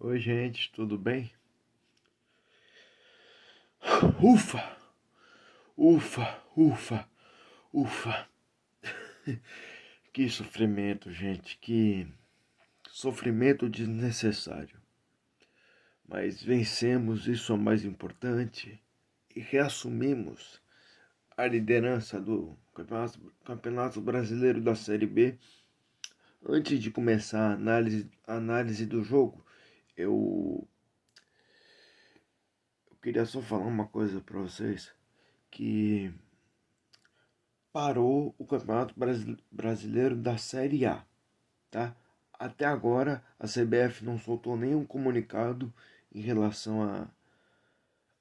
Oi, gente, tudo bem? Ufa! Ufa, ufa, ufa. que sofrimento, gente, que sofrimento desnecessário. Mas vencemos, isso é o mais importante, e reassumimos a liderança do Campeonato, Brasileiro da Série B antes de começar a análise, a análise do jogo eu eu queria só falar uma coisa para vocês que parou o Campeonato Brasileiro da Série A, tá? Até agora a CBF não soltou nenhum comunicado em relação a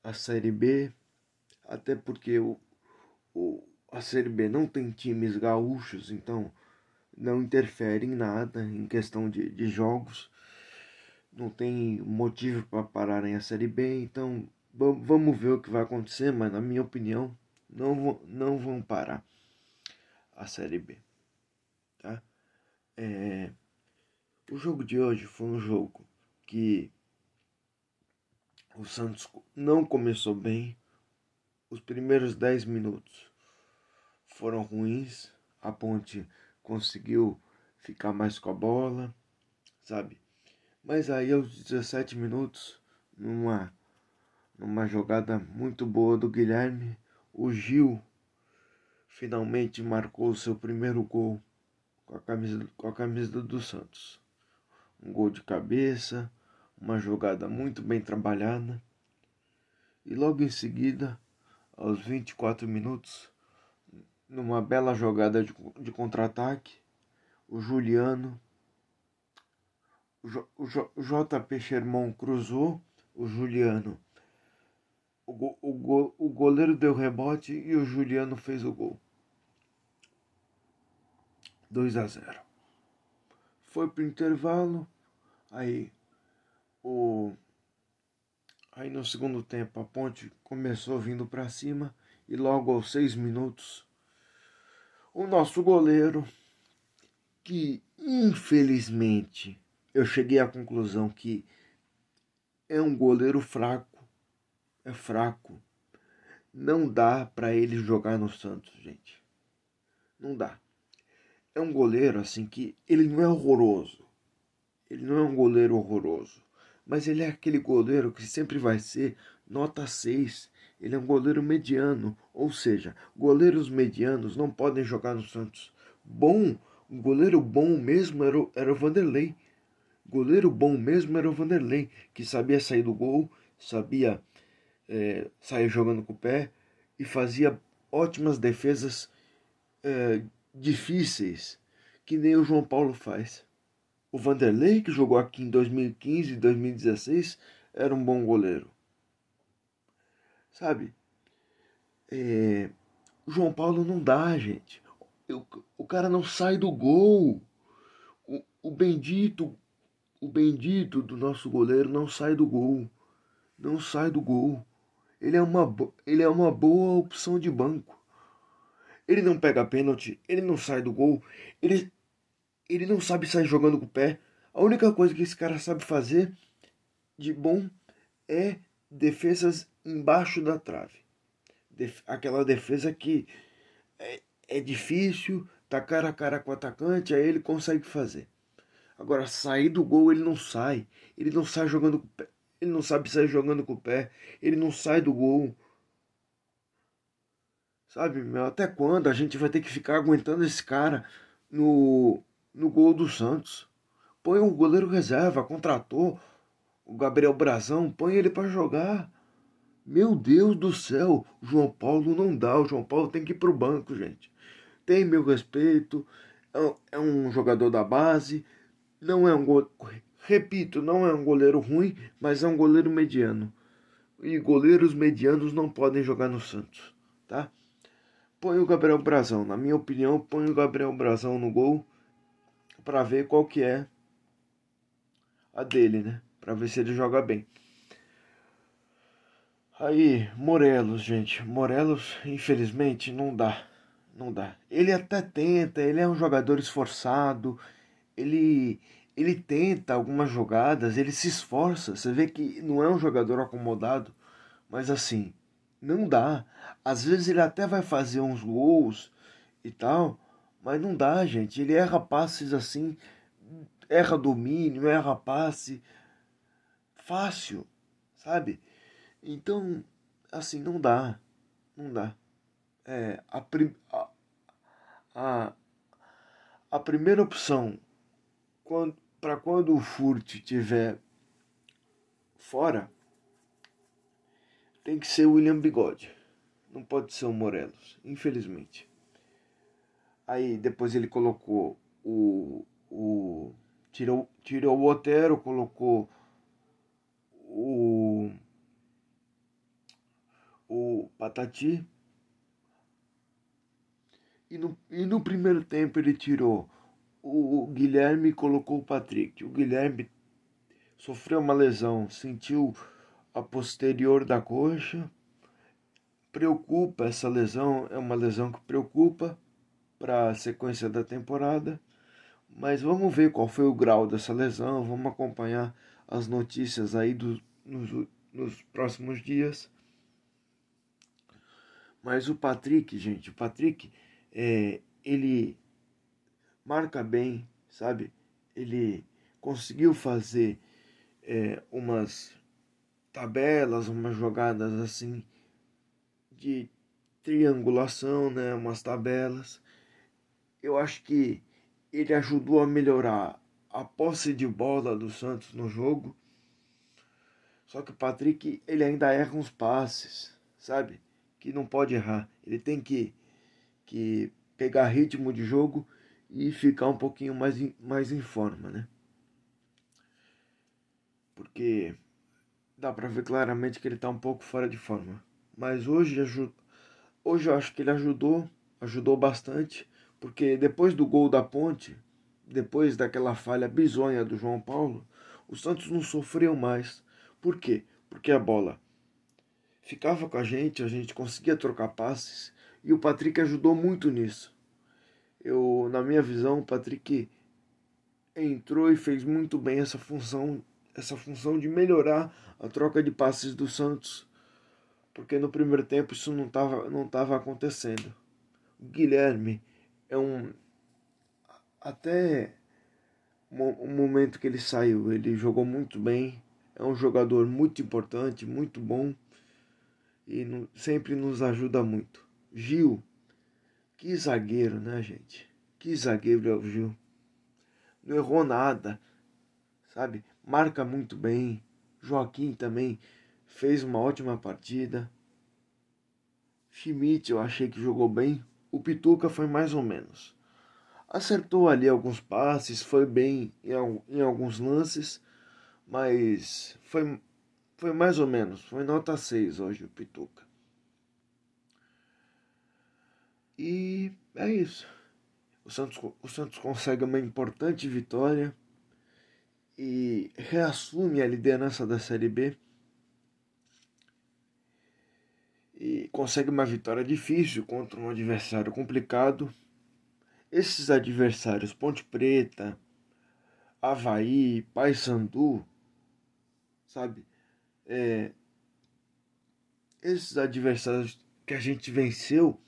a Série B, até porque o, o a Série B não tem times gaúchos, então não interfere em nada em questão de, de jogos não tem motivo para pararem a Série B, então vamos ver o que vai acontecer, mas na minha opinião, não, vão, não vão parar a Série B. Tá? É, o jogo de hoje foi um jogo que o Santos não começou bem. Os primeiros 10 minutos foram ruins. A Ponte conseguiu ficar mais com a bola, sabe? Mas aí aos 17 minutos, numa, numa jogada muito boa do Guilherme, o Gil finalmente marcou seu primeiro gol com a camisa, com a camisa do Santos. Um gol de cabeça, uma jogada muito bem trabalhada. E logo em seguida, aos 24 minutos, numa bela jogada de, de contra-ataque, o Juliano o JP Sherman cruzou, o Juliano. O, go, o, go, o goleiro deu rebote e o Juliano fez o gol. 2 a 0. Foi pro intervalo, aí o aí no segundo tempo a Ponte começou vindo para cima e logo aos seis minutos o nosso goleiro que infelizmente eu cheguei à conclusão que é um goleiro fraco. É fraco. Não dá para ele jogar no Santos, gente. Não dá. É um goleiro assim que ele não é horroroso. Ele não é um goleiro horroroso, mas ele é aquele goleiro que sempre vai ser nota 6. Ele é um goleiro mediano, ou seja, goleiros medianos não podem jogar no Santos. Bom, um goleiro bom mesmo era o, era o Vanderlei. Goleiro bom mesmo era o Vanderlei, que sabia sair do gol, sabia é, sair jogando com o pé e fazia ótimas defesas é, difíceis, que nem o João Paulo faz. O Vanderlei, que jogou aqui em 2015 e 2016, era um bom goleiro. Sabe? É, o João Paulo não dá, gente. O, o cara não sai do gol. O, o bendito o bendito do nosso goleiro não sai do gol. Não sai do gol. Ele é uma, ele é uma boa opção de banco. Ele não pega pênalti, ele não sai do gol, ele, ele não sabe sair jogando com o pé. A única coisa que esse cara sabe fazer de bom é defesas embaixo da trave. Def, aquela defesa que é, é difícil, tá cara a cara com o atacante, aí ele consegue fazer. Agora, sair do gol, ele não sai. Ele não sai jogando com o pé. Ele não sabe sair jogando com o pé. Ele não sai do gol. Sabe, meu, até quando a gente vai ter que ficar aguentando esse cara no, no gol do Santos? Põe o goleiro reserva, contratou o Gabriel Brazão, põe ele para jogar. Meu Deus do céu, o João Paulo não dá, o João Paulo tem que ir pro banco, gente. Tem meu respeito, é um é jogador da base, não é um repito, não é um goleiro ruim, mas é um goleiro mediano. E goleiros medianos não podem jogar no Santos, tá? Põe o Gabriel Brazão, na minha opinião, põe o Gabriel Brazão no gol para ver qual que é a dele, né? Para ver se ele joga bem. Aí, Morelos, gente. Morelos, infelizmente, não dá. Não dá. Ele até tenta, ele é um jogador esforçado, ele ele tenta algumas jogadas, ele se esforça. Você vê que não é um jogador acomodado, mas assim, não dá. Às vezes ele até vai fazer uns gols e tal, mas não dá, gente. Ele erra passes assim, erra domínio, erra passe fácil, sabe? Então, assim, não dá. Não dá. É, a, prim a, a, a primeira opção para quando o furt tiver fora, tem que ser o William Bigode. Não pode ser o Morelos, infelizmente. Aí depois ele colocou o. o tirou, tirou o Otero, colocou o. O Patati. E no, e no primeiro tempo ele tirou o Guilherme colocou o Patrick. O Guilherme sofreu uma lesão, sentiu a posterior da coxa. Preocupa essa lesão, é uma lesão que preocupa para a sequência da temporada. Mas vamos ver qual foi o grau dessa lesão, vamos acompanhar as notícias aí do, nos, nos próximos dias. Mas o Patrick, gente, o Patrick, é, ele marca bem, sabe? Ele conseguiu fazer é, umas tabelas, umas jogadas assim de triangulação, né? Umas tabelas. Eu acho que ele ajudou a melhorar a posse de bola do Santos no jogo. Só que o Patrick, ele ainda erra uns passes, sabe? Que não pode errar. Ele tem que, que pegar ritmo de jogo e ficar um pouquinho mais em, mais em forma, né? Porque dá para ver claramente que ele tá um pouco fora de forma. Mas hoje hoje eu acho que ele ajudou, ajudou bastante, porque depois do gol da Ponte, depois daquela falha bizonha do João Paulo, o Santos não sofreu mais. Por quê? Porque a bola ficava com a gente, a gente conseguia trocar passes e o Patrick ajudou muito nisso. Eu, na minha visão, o Patrick entrou e fez muito bem essa função, essa função de melhorar a troca de passes do Santos, porque no primeiro tempo isso não estava não tava acontecendo. O Guilherme é um até o momento que ele saiu, ele jogou muito bem, é um jogador muito importante, muito bom e sempre nos ajuda muito. Gil que zagueiro, né, gente? Que zagueiro é Gil. Não errou nada, sabe? Marca muito bem. Joaquim também fez uma ótima partida. Schmidt eu achei que jogou bem. O Pituca foi mais ou menos. Acertou ali alguns passes, foi bem em, alguns lances, mas foi, foi mais ou menos. Foi nota 6 hoje o Pituca. E é isso. O Santos, o Santos consegue uma importante vitória e reassume a liderança da Série B. E consegue uma vitória difícil contra um adversário complicado. Esses adversários, Ponte Preta, Havaí, Paysandu, sabe? É, esses adversários que a gente venceu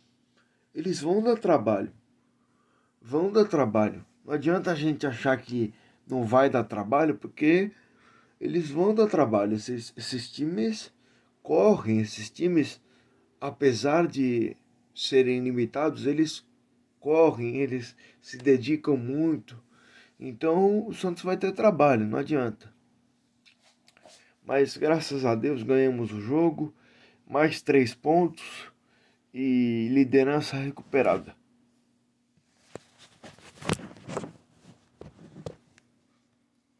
eles vão dar trabalho. Vão dar trabalho. Não adianta a gente achar que não vai dar trabalho, porque eles vão dar trabalho. Esses, esses times correm, esses times, apesar de serem limitados, eles correm, eles se dedicam muito. Então o Santos vai ter trabalho, não adianta. Mas graças a Deus ganhamos o jogo, mais três pontos e liderança recuperada.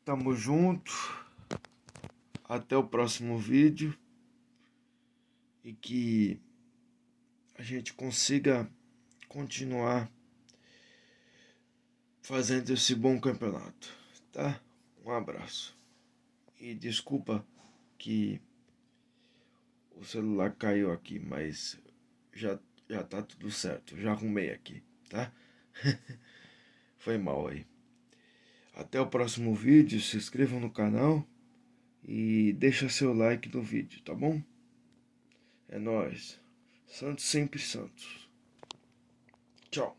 Tamo junto. Até o próximo vídeo. E que a gente consiga continuar fazendo esse bom campeonato, tá? Um abraço. E desculpa que o celular caiu aqui, mas já, já tá tudo certo. Já arrumei aqui, tá? Foi mal aí. Até o próximo vídeo. Se inscrevam no canal. E deixa seu like no vídeo, tá bom? É nóis. Santos sempre Santos. Tchau.